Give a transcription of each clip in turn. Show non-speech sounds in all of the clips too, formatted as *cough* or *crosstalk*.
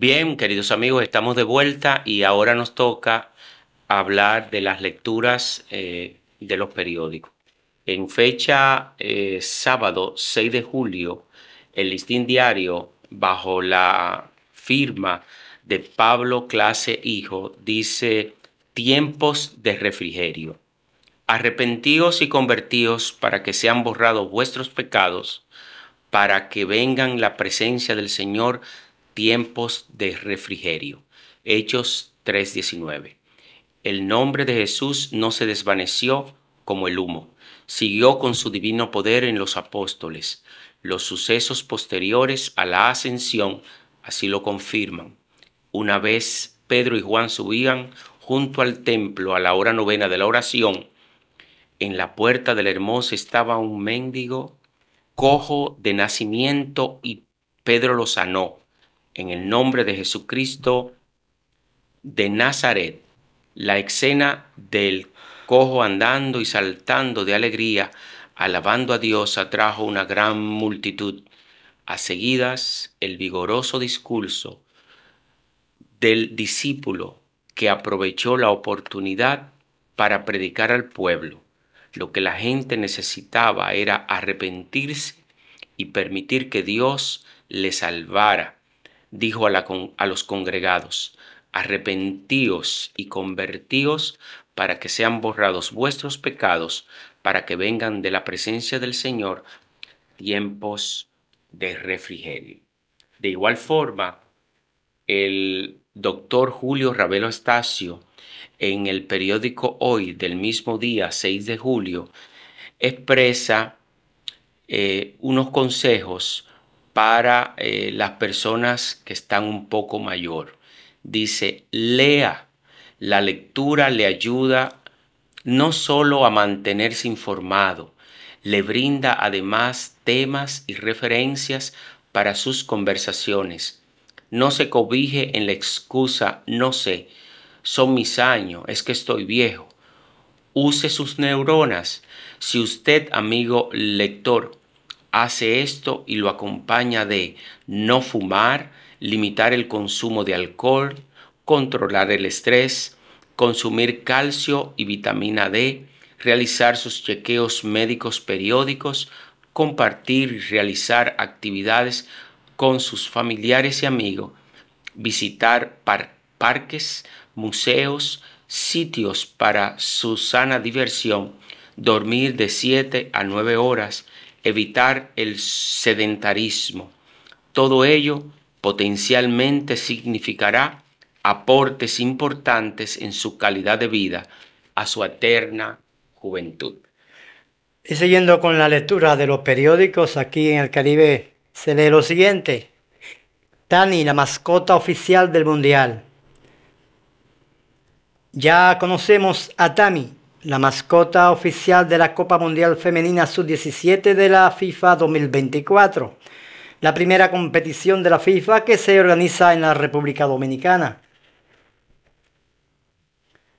Bien, queridos amigos, estamos de vuelta y ahora nos toca hablar de las lecturas eh, de los periódicos. En fecha eh, sábado 6 de julio, el listín diario, bajo la firma de Pablo Clase Hijo, dice tiempos de refrigerio. Arrepentíos y convertíos para que sean borrados vuestros pecados, para que vengan la presencia del Señor tiempos de refrigerio. Hechos 3:19. El nombre de Jesús no se desvaneció como el humo. Siguió con su divino poder en los apóstoles. Los sucesos posteriores a la ascensión así lo confirman. Una vez Pedro y Juan subían junto al templo a la hora novena de la oración, en la puerta del hermoso estaba un mendigo cojo de nacimiento y Pedro lo sanó en el nombre de Jesucristo de Nazaret, la escena del cojo andando y saltando de alegría, alabando a Dios, atrajo una gran multitud. A seguidas, el vigoroso discurso del discípulo que aprovechó la oportunidad para predicar al pueblo. Lo que la gente necesitaba era arrepentirse y permitir que Dios le salvara dijo a, los congregados, arrepentíos y convertíos para que sean borrados vuestros pecados, para que vengan de la presencia del Señor tiempos de refrigerio. De igual forma, el doctor Julio Ravelo Estacio, en el periódico Hoy del mismo día, 6 de julio, expresa eh, unos consejos para eh, las personas que están un poco mayor. Dice, lea. La lectura le ayuda no solo a mantenerse informado, le brinda además temas y referencias para sus conversaciones. No se cobije en la excusa, no sé, son mis años, es que estoy viejo. Use sus neuronas. Si usted, amigo lector, hace esto y lo acompaña de no fumar, limitar el consumo de alcohol, controlar el estrés, consumir calcio y vitamina D, realizar sus chequeos médicos periódicos, compartir y realizar actividades con sus familiares y amigos, visitar parques, museos, sitios para su sana diversión, dormir de 7 a 9 horas evitar el sedentarismo. Todo ello potencialmente significará aportes importantes en su calidad de vida a su eterna juventud. Y siguiendo con la lectura de los periódicos aquí en el Caribe, se lee lo siguiente. Tani, la mascota oficial del Mundial. Ya conocemos a Tami, la mascota oficial de la Copa Mundial Femenina Sub-17 de la FIFA 2024, la primera competición de la FIFA que se organiza en la República Dominicana.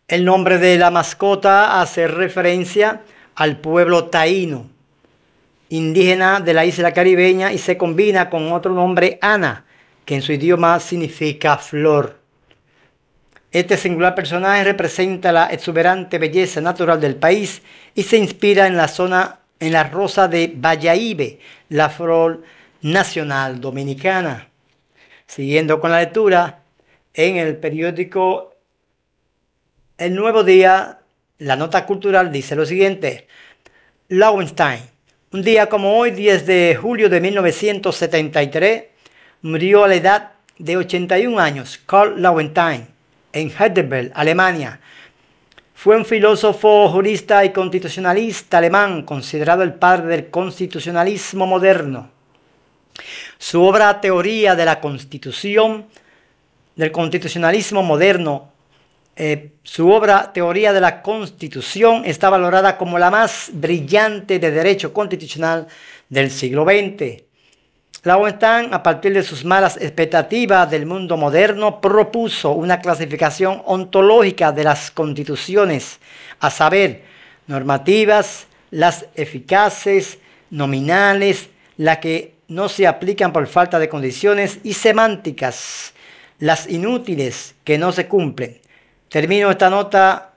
El nombre de la mascota hace referencia al pueblo taíno, indígena de la isla caribeña y se combina con otro nombre Ana, que en su idioma significa flor. Este singular personaje representa la exuberante belleza natural del país y se inspira en la zona, en la rosa de Valladolid, la flor nacional dominicana. Siguiendo con la lectura, en el periódico El Nuevo Día, la nota cultural dice lo siguiente: Lowenstein, un día como hoy, 10 de julio de 1973, murió a la edad de 81 años Carl Lowenstein en Heidelberg, Alemania. Fue un filósofo, jurista y constitucionalista alemán, considerado el padre del constitucionalismo moderno. Su obra Teoría de la Constitución, del constitucionalismo moderno, eh, su obra Teoría de la Constitución está valorada como la más brillante de derecho constitucional del siglo XX. Lauenstein, a partir de sus malas expectativas del mundo moderno, propuso una clasificación ontológica de las constituciones, a saber, normativas, las eficaces, nominales, las que no se aplican por falta de condiciones y semánticas, las inútiles que no se cumplen. Termino esta nota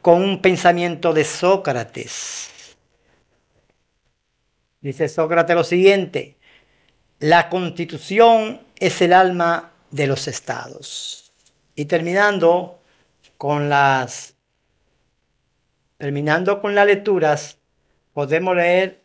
con un pensamiento de Sócrates. Dice Sócrates lo siguiente, la constitución es el alma de los estados. Y terminando con las terminando con las lecturas, podemos leer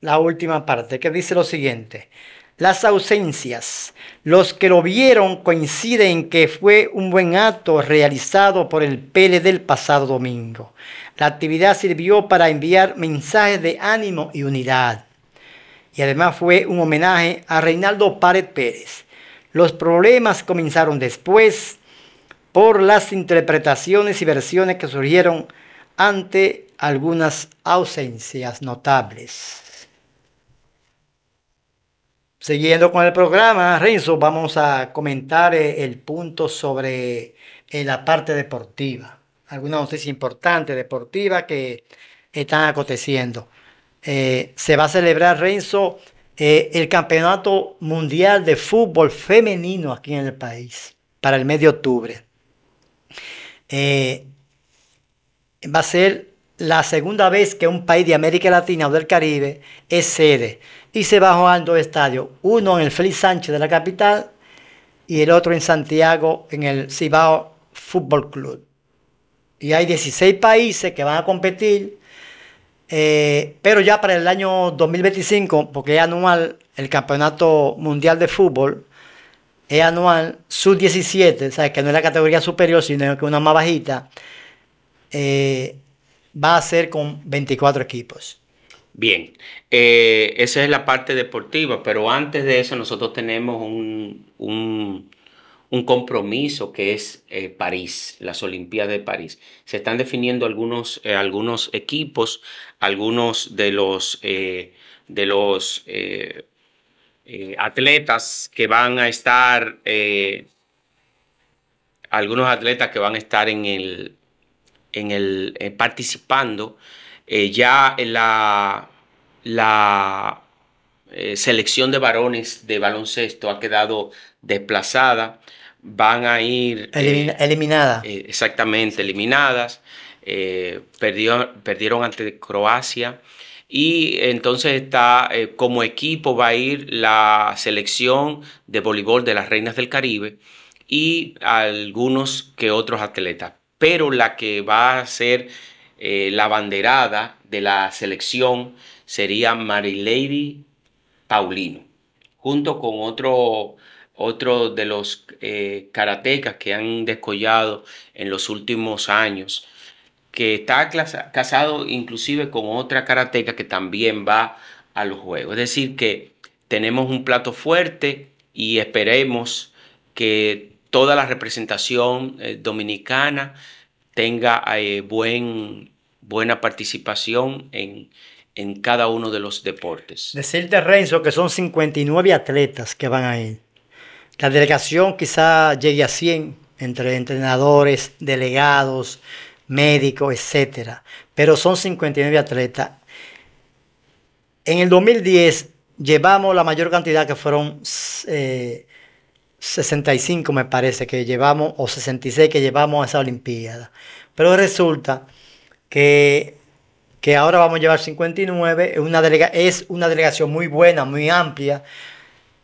la última parte que dice lo siguiente. Las ausencias. Los que lo vieron coinciden que fue un buen acto realizado por el PL del pasado domingo. La actividad sirvió para enviar mensajes de ánimo y unidad y además fue un homenaje a Reinaldo Pared Pérez. Los problemas comenzaron después por las interpretaciones y versiones que surgieron ante algunas ausencias notables. Siguiendo con el programa, Renzo, vamos a comentar eh, el punto sobre eh, la parte deportiva. Alguna noticia importante deportiva que están aconteciendo. Eh, se va a celebrar, Renzo, eh, el Campeonato Mundial de Fútbol Femenino aquí en el país para el mes de octubre. Eh, va a ser la segunda vez que un país de América Latina o del Caribe es sede y se va a jugar en dos estadios, uno en el Félix Sánchez de la capital y el otro en Santiago en el Cibao Fútbol Club. Y hay 16 países que van a competir eh, pero ya para el año 2025, porque es anual el Campeonato Mundial de Fútbol, es anual sub-17, sabes que no es la categoría superior, sino que una más bajita, eh, va a ser con 24 equipos. Bien, eh, esa es la parte deportiva, pero antes de eso nosotros tenemos un un compromiso que es eh, París, las Olimpiadas de París. Se están definiendo algunos, eh, algunos equipos, algunos de los, eh, de los atletas que van a estar, algunos atletas que van a estar en el, en el participando. ya la, la selección de varones de baloncesto ha quedado desplazada van a ir... Eh, eliminadas. Eh, exactamente, eliminadas. Eh, perdieron ante Croacia. Y entonces está, como equipo va a ir la selección de voleibol de las Reinas del Caribe y algunos que otros atletas. Pero la que va a ser la banderada de la selección sería Marilady Paulino, junto con otro otro de los eh, karatecas que han descollado en los últimos años, que está casado inclusive con otra karateca que también va a los juegos. Es decir, que tenemos un plato fuerte y esperemos que toda la representación eh, dominicana tenga eh, buena participación en, en cada uno de los deportes. Decirte, Renzo, que son 59 atletas que van a ir. La delegación quizá llegue a 100 entre entrenadores, delegados, médicos, etc. Pero son 59 atletas. En el 2010 llevamos la mayor cantidad que fueron 65 eh, me parece que llevamos, o 66 que llevamos a esa Olimpiada. Pero resulta que, que ahora vamos a llevar 59, es una delegación muy buena, muy amplia,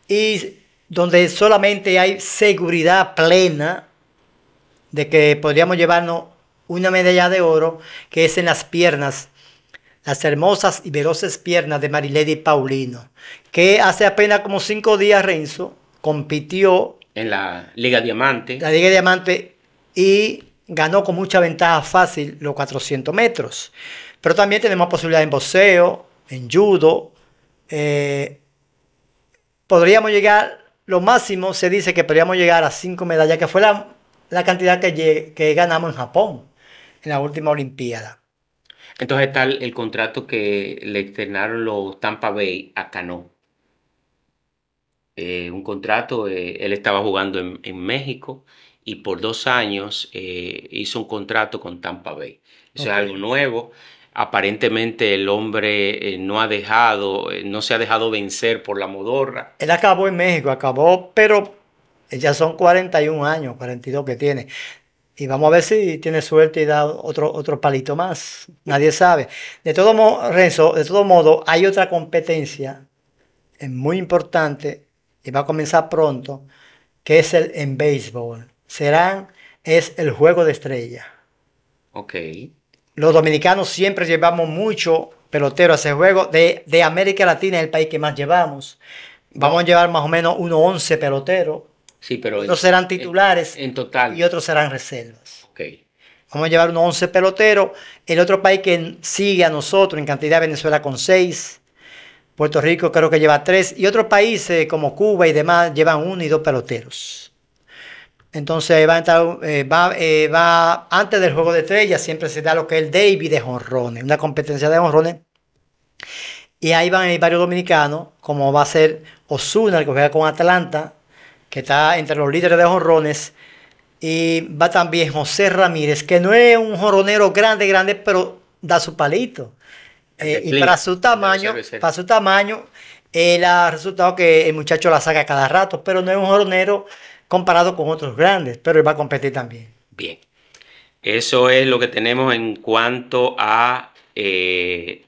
y donde solamente hay seguridad plena de que podríamos llevarnos una medalla de oro, que es en las piernas, las hermosas y veloces piernas de Marilady Paulino, que hace apenas como cinco días Renzo compitió en la Liga Diamante. La Liga Diamante y ganó con mucha ventaja fácil los 400 metros. Pero también tenemos posibilidad en boxeo, en judo. Eh, podríamos llegar lo máximo se dice que podríamos llegar a cinco medallas, que fue la, cantidad que, ganamos en Japón en la última Olimpiada. Entonces está el, contrato que le externaron los Tampa Bay a Cano. Eh, un contrato, eh, él estaba jugando en, México y por dos años eh, hizo un contrato con Tampa Bay. Eso es algo nuevo aparentemente el hombre eh, no ha dejado, eh, no se ha dejado vencer por la modorra. Él acabó en México, acabó, pero ya son 41 años, 42 que tiene. Y vamos a ver si tiene suerte y da otro, otro palito más. Nadie sabe. De todo modo, Renzo, de todo modo, hay otra competencia muy importante y va a comenzar pronto, que es el en béisbol. Serán, es el juego de estrella. Ok los dominicanos siempre llevamos mucho pelotero a ese juego. De, América Latina es el país que más llevamos. Vamos a llevar más o menos unos 11 peloteros. Sí, pero no serán titulares en, total. y otros serán reservas. Vamos a llevar unos 11 peloteros. El otro país que sigue a nosotros en cantidad, Venezuela con 6. Puerto Rico creo que lleva 3. Y otros países como Cuba y demás llevan uno y dos peloteros. Entonces va a entrar, eh, eh, va, antes del juego de estrellas, siempre se da lo que es el David de Honrones, una competencia de Honrones. Y ahí van a varios dominicanos, como va a ser Osuna, el que juega con Atlanta, que está entre los líderes de Honrones. Y va también José Ramírez, que no es un jorronero grande, grande, pero da su palito. Eh, y para su tamaño, para su tamaño, ha resultado que el muchacho la saca cada rato, pero no es un jorronero comparado con otros grandes, pero va a competir también. Bien, eso es lo que tenemos en cuanto a eh,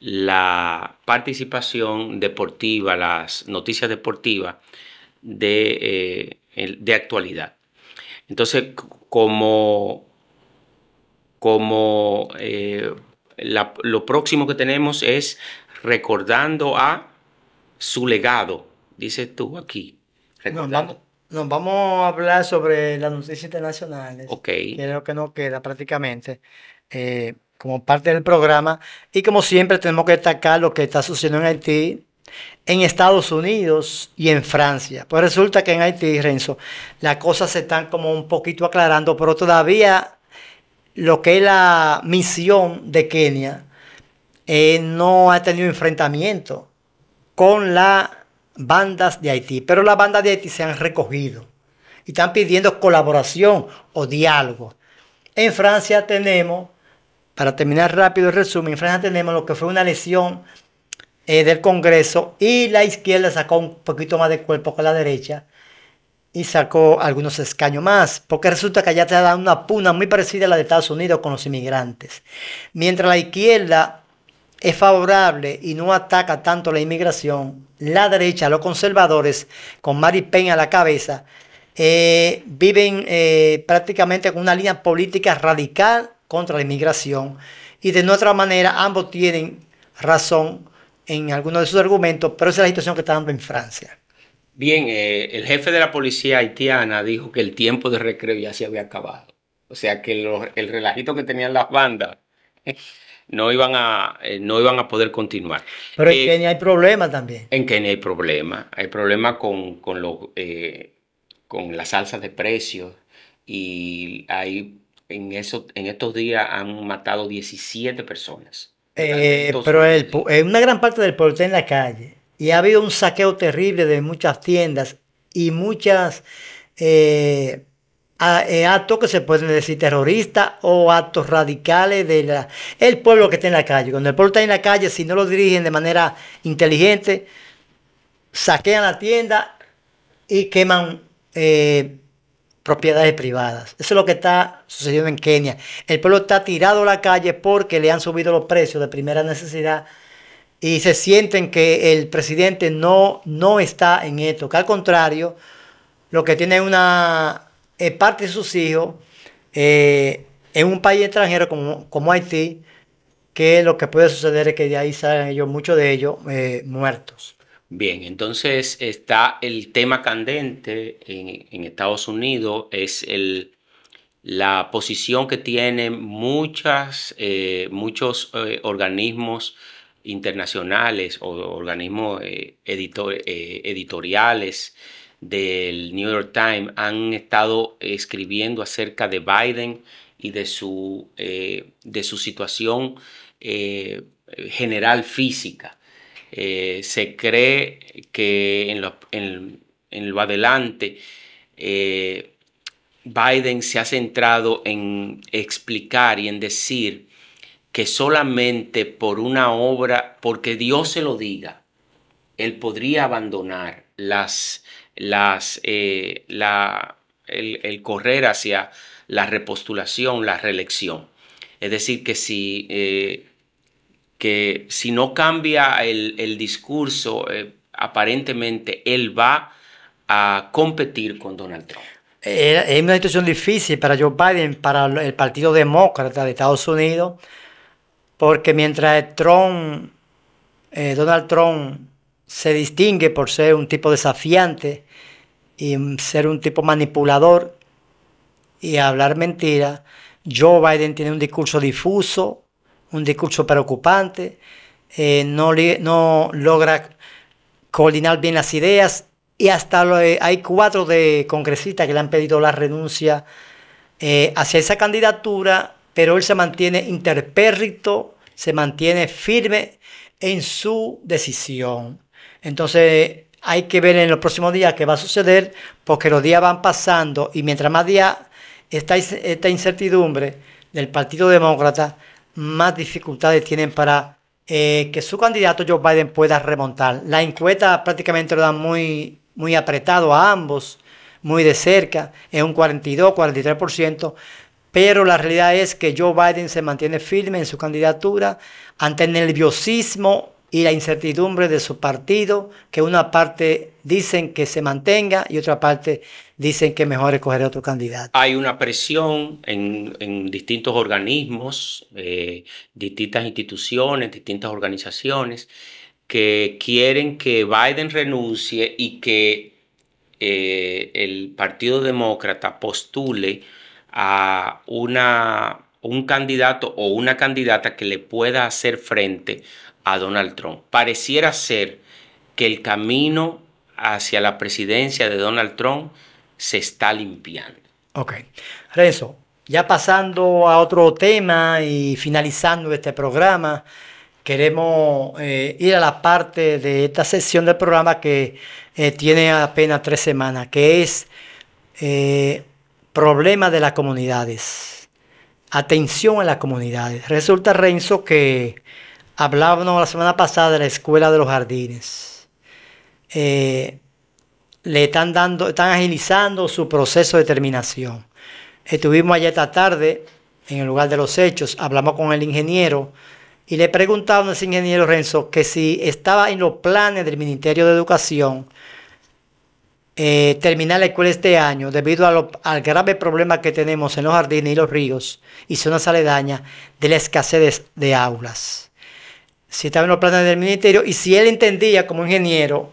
la participación deportiva, las noticias deportivas de, eh, de actualidad. Entonces, como, como eh, lo próximo que tenemos es recordando a su legado, dices tú aquí. Recordando. Nos vamos a hablar sobre las noticias internacionales. Ok. Que lo que nos queda prácticamente. Eh, como parte del programa. Y como siempre, tenemos que destacar lo que está sucediendo en Haití, en Estados Unidos y en Francia. Pues resulta que en Haití, Renzo, las cosas se están como un poquito aclarando, pero todavía lo que es la misión de Kenia eh, no ha tenido enfrentamiento con la bandas de Haití, pero las bandas de Haití se han recogido y están pidiendo colaboración o diálogo. En Francia tenemos, para terminar rápido el resumen, en Francia tenemos lo que fue una lesión eh, del Congreso y la izquierda sacó un poquito más de cuerpo que la derecha y sacó algunos escaños más, porque resulta que allá te dan una puna muy parecida a la de Estados Unidos con los inmigrantes. Mientras la izquierda es favorable y no ataca tanto la inmigración, la derecha, los conservadores, con Mari pen a la cabeza, eh, viven eh, prácticamente con una línea política radical contra la inmigración y de otra manera ambos tienen razón en algunos de sus argumentos, pero esa es la situación que está en Francia. Bien, eh, el jefe de la policía haitiana dijo que el tiempo de recreo ya se había acabado. O sea que el relajito que tenían las bandas no iban a, eh, no iban a poder continuar. Pero en eh, Kenia hay problemas también. En Kenia hay problemas. Hay problemas con, con, eh, con las alzas de precios y hay, en, eso, en estos días han matado 17 personas. pero el, una gran parte del pueblo está en la calle y ha habido un saqueo terrible de muchas tiendas y muchas... Eh, eh, actos que se pueden decir terroristas o actos radicales del pueblo que está en la calle. Cuando el pueblo está en la calle, si no lo dirigen de manera inteligente, saquean la tienda y queman eh, propiedades privadas. Eso es lo que está sucediendo en Kenia. El pueblo está tirado a la calle porque le han subido los precios de primera necesidad y se sienten que el presidente no, no está en esto, que al contrario, lo que tiene una parte de sus hijos eh, en un país extranjero como, como, Haití, que lo que puede suceder es que de ahí salgan ellos, muchos de ellos, eh, muertos. Bien, entonces está el tema candente en, Estados Unidos, es el, la posición que tienen muchas, eh, muchos organismos internacionales o organismos editor, editoriales del New York Times han estado escribiendo acerca de Biden y de su, eh, de su situación eh, general física. Eh, se cree que en lo, en lo adelante Biden se ha centrado en explicar y en decir que solamente por una obra, porque Dios se lo diga, él podría abandonar las las, eh, el, correr hacia la repostulación, la reelección. Es decir, que si, eh, que si no cambia el, discurso, eh, aparentemente él va a competir con Donald Trump. Es una situación difícil para Joe Biden, para el Partido Demócrata de Estados Unidos, porque mientras Trump, Donald Trump se distingue por ser un tipo desafiante y ser un tipo manipulador y hablar mentira. Joe Biden tiene un discurso difuso, un discurso preocupante, eh, no, logra coordinar bien las ideas y hasta eh, hay cuatro de congresistas que le han pedido la renuncia eh, hacia esa candidatura, pero él se mantiene interpérrito, se mantiene firme en su decisión. Entonces hay que ver en los próximos días qué va a suceder, porque los días van pasando y mientras más día está esta incertidumbre del Partido Demócrata, más dificultades tienen para eh, que su candidato Joe Biden pueda remontar. La encuesta prácticamente lo dan muy, muy apretado a ambos, muy de cerca, es un 42-43%, pero la realidad es que Joe Biden se mantiene firme en su candidatura ante el nerviosismo y la incertidumbre de su partido, que una parte dicen que se mantenga y otra parte dicen que mejor escoger otro candidato. Hay una presión en, distintos organismos, eh, distintas instituciones, distintas organizaciones que quieren que Biden renuncie y que eh, el Partido Demócrata postule a una, un candidato o una candidata que le pueda hacer frente a Donald Trump. Pareciera ser que el camino hacia la presidencia de Donald Trump se está limpiando. Ok. Renzo, ya pasando a otro tema y finalizando este programa, queremos eh, ir a la parte de esta sesión del programa que eh, tiene apenas tres semanas, que es problemas eh, problema de las comunidades. Atención a las comunidades. Resulta, Renzo, que Hablábamos la semana pasada de la escuela de los jardines. Eh, le están dando, están agilizando su proceso de terminación. Estuvimos ayer esta tarde en el lugar de los hechos, hablamos con el ingeniero y le preguntaron ese ingeniero Renzo que si estaba en los planes del Ministerio de Educación eh, terminar la escuela este año debido al grave problema que tenemos en los jardines y los ríos y zonas aledañas de la escasez de aulas si estaba en los planes del ministerio y si él entendía como ingeniero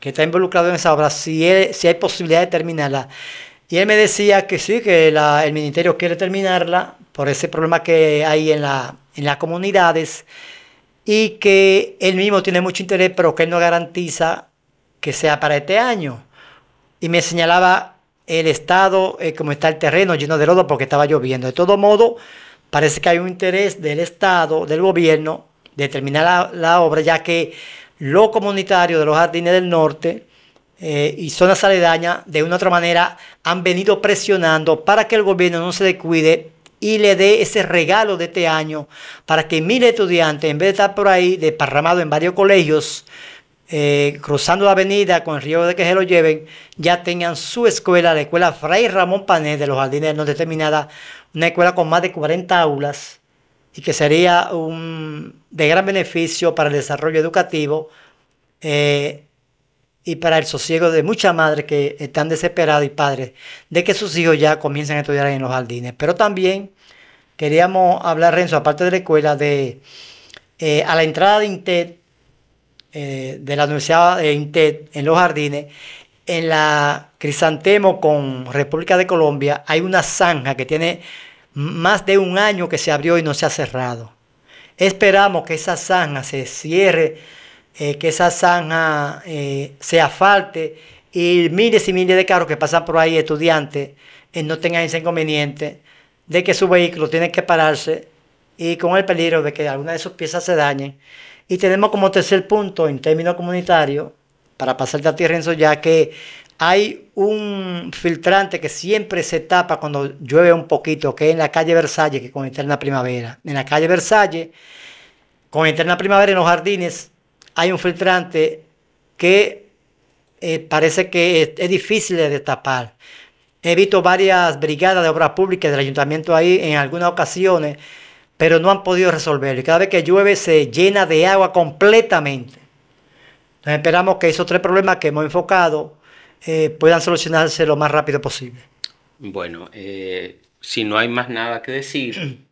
que está involucrado en esa obra, si, si hay posibilidad de terminarla. Y él me decía que sí, que el ministerio quiere terminarla por ese problema que hay en, la, en las comunidades y que él mismo tiene mucho interés, pero que él no garantiza que sea para este año. Y me señalaba el estado, eh, como está el terreno lleno de lodo porque estaba lloviendo. De todo modo, parece que hay un interés del Estado, del gobierno, Determinar la, obra, ya que lo comunitario de los jardines del norte eh, y zonas aledañas de una u otra manera han venido presionando para que el gobierno no se descuide y le dé ese regalo de este año para que mil estudiantes, en vez de estar por ahí desparramados en varios colegios, eh, cruzando la avenida con el río de que se lo lleven, ya tengan su escuela, la escuela Fray Ramón Panés de los Jardines no determinada una escuela con más de 40 aulas, y que sería un, de gran beneficio para el desarrollo educativo eh, y para el sosiego de muchas madres que están desesperadas y padres de que sus hijos ya comiencen a estudiar en los jardines. Pero también queríamos hablar, Renzo, aparte de la escuela, de eh, a la entrada de INTED, eh, de la Universidad de INTED en los jardines, en la Crisantemo con República de Colombia, hay una zanja que tiene más de un año que se abrió y no se ha cerrado. Esperamos que esa zanja se cierre, eh, que esa zanja eh, se asfalte y miles y miles de carros que pasan por ahí, estudiantes, eh, no tengan ese inconveniente de que su vehículo tiene que pararse y con el peligro de que alguna de sus piezas se dañen. Y tenemos como tercer punto en términos comunitarios, para pasar de la ya que hay un filtrante que siempre se tapa cuando llueve un poquito, que es en la calle Versalles, que con interna primavera. En la calle Versalles, con interna primavera en los jardines, hay un filtrante que eh, parece que es, difícil de tapar. He visto varias brigadas de obras públicas del ayuntamiento ahí en algunas ocasiones, pero no han podido resolverlo. Y cada vez que llueve se llena de agua completamente. Entonces esperamos que esos tres problemas que hemos enfocado eh, puedan solucionarse lo más rápido posible. Bueno, eh, si no hay más nada que decir. *clears throat*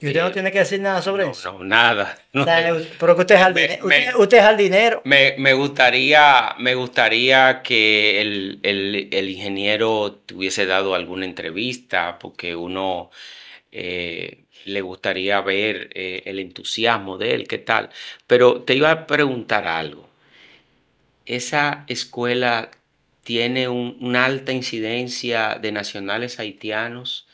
¿Y usted no eh, tiene que decir nada sobre eso? No, nada. *laughs* Dale, pero que usted es, al Me, Me, gustaría, me gustaría que el, ingeniero hubiese dado alguna entrevista, porque uno le gustaría ver el entusiasmo de él, qué tal. Pero te iba a preguntar algo. Esa escuela tiene una alta incidencia de nacionales haitianos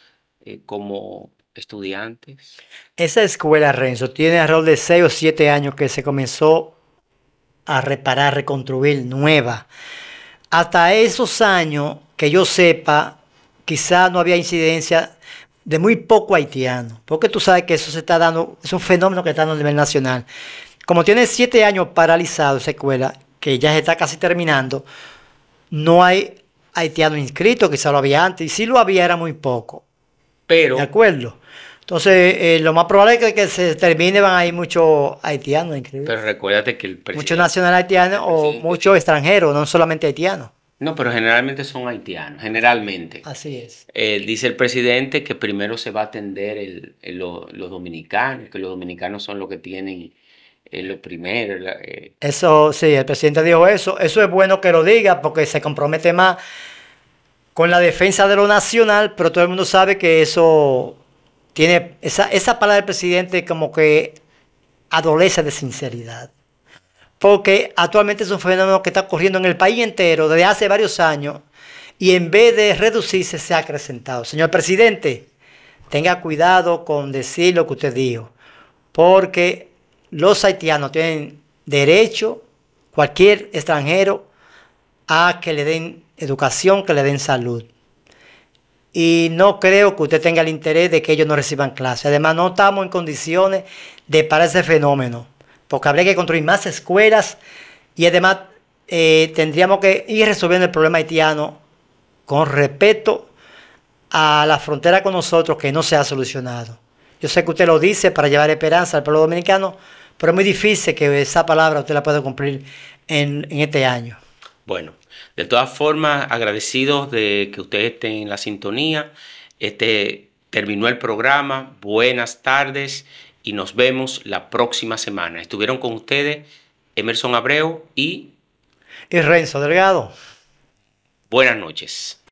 eh, como estudiantes. Esa escuela, Renzo, tiene alrededor de 6 o 7 años que se comenzó a reparar, reconstruir, nueva. Hasta esos años, que yo sepa, quizá no había incidencia de muy poco haitiano, porque tú sabes que eso se está dando, es un fenómeno que está dando a nivel nacional. Como tiene siete años paralizado esa escuela, que ya se está casi terminando, no hay haitiano inscrito, quizá lo había antes, y si lo había era muy poco. Pero. ¿De acuerdo? Entonces, eh, lo más probable es que, se termine, van a ir muchos haitianos inscritos. Pero recuérdate que el presidente. Muchos nacionales haitianos o muchos extranjeros, no solamente haitianos. No, pero generalmente son haitianos, generalmente. Así es. Eh, dice el presidente que primero se va a atender los dominicanos, que los dominicanos son los que tienen lo primero. Eh. Eso, sí, el presidente dijo eso. Eso es bueno que lo diga porque se compromete más con la defensa de lo nacional, pero todo el mundo sabe que eso tiene, esa, esa palabra del presidente como que adolece de sinceridad. Porque actualmente es un fenómeno que está ocurriendo en el país entero desde hace varios años y en vez de reducirse se ha acrecentado. Señor presidente, tenga cuidado con decir lo que usted dijo, porque los haitianos tienen derecho, cualquier extranjero, a que le den educación, que le den salud. Y no creo que usted tenga el interés de que ellos no reciban clases. Además, no estamos en condiciones de parar ese fenómeno, porque habría que construir más escuelas y además eh, tendríamos que ir resolviendo el problema haitiano con respeto a la frontera con nosotros que no se ha solucionado. Yo sé que usted lo dice para llevar esperanza al pueblo dominicano, pero es muy difícil que esa palabra usted la pueda cumplir en, este año. Bueno, de todas formas, agradecidos de que ustedes estén en la sintonía. Este terminó el programa. Buenas tardes y nos vemos la próxima semana. Estuvieron con ustedes Emerson Abreu y... Y Renzo Delgado. Buenas noches.